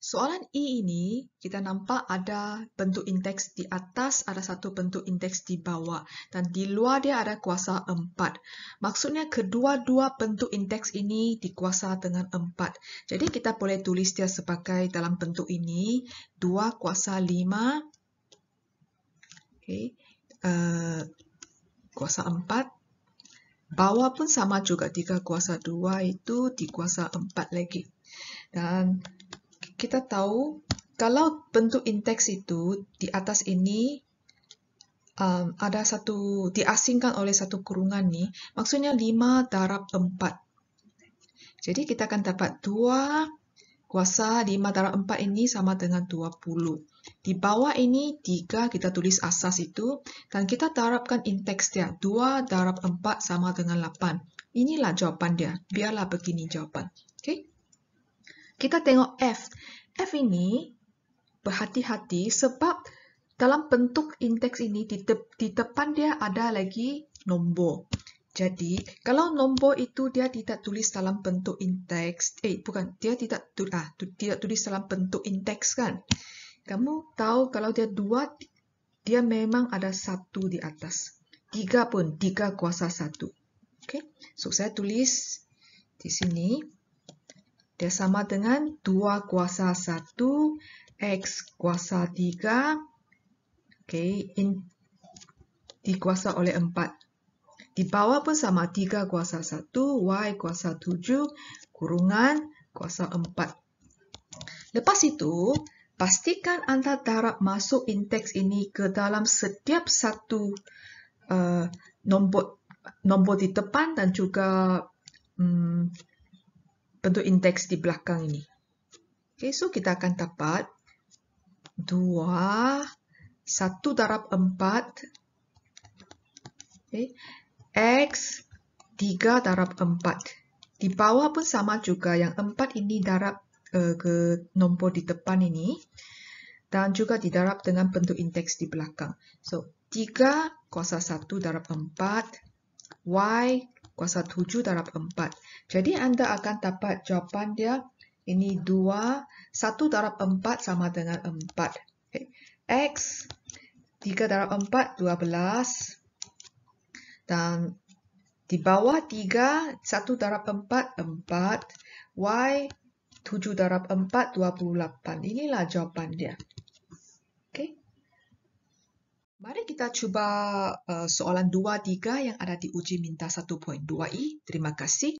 Soalan E ini, kita nampak ada bentuk indeks di atas, ada satu bentuk indeks di bawah. Dan di luar dia ada kuasa 4. Maksudnya kedua-dua bentuk indeks ini dikuasa dengan 4. Jadi kita boleh tulis dia sebagai dalam bentuk ini, 2 kuasa 5, okay, uh, eh, kuasa 4. Bawah pun sama juga, 3 kuasa 2 itu dikuasa 4 lagi. Dan kita tahu kalau bentuk indeks itu di atas ini um, ada satu diasingkan oleh satu kurungan ni maksudnya 5 darab 4. Jadi kita akan dapat 2 kuasa 5 darab 4 ini sama dengan 20. Di bawah ini 3 kita tulis asas itu dan kita darabkan indeks dia 2 darab 4 sama dengan 8. Inilah jawapan dia. Biarlah begini jawapan. Okay? kita tengok F. F ini berhati-hati sebab dalam bentuk indeks ini di, te di depan dia ada lagi nombor. Jadi, kalau nombor itu dia tidak tulis dalam bentuk indeks, eh bukan, dia tidak tulis, ah, tu tidak tulis dalam bentuk indeks kan? Kamu tahu kalau dia dua dia memang ada satu di atas. Tiga pun, tiga kuasa satu. Okay? So, saya tulis di sini dia sama dengan 2 kuasa 1 X kuasa 3 okay, in, dikuasa oleh 4 di bawah pun sama 3 kuasa 1 Y kuasa 7 kurungan kuasa 4 lepas itu pastikan anda darab masuk indeks ini ke dalam setiap satu uh, nombor, nombor di depan dan juga um, bentuk indeks di belakang ini. Okay, so kita akan dapat 2, 1 darab 4, okay, x 3 darab 4. Di bawah pun sama juga, yang 4 ini darab uh, ke nombor di depan ini dan juga didarab dengan bentuk indeks di belakang. So, 3 kuasa 1 darab 4, y kuasa 7 darab empat. Jadi anda akan dapat jawapan dia ini dua satu darab empat sama dengan empat. Okay. X, 3 darab dua belas. Dan di bawah tiga satu darab empat empat. Y, 7 darab puluh lapan. Inilah jawapan dia. Mari kita cuba eh, soalan 2-3 yang ada di uji minta 1.2i. Terima kasih.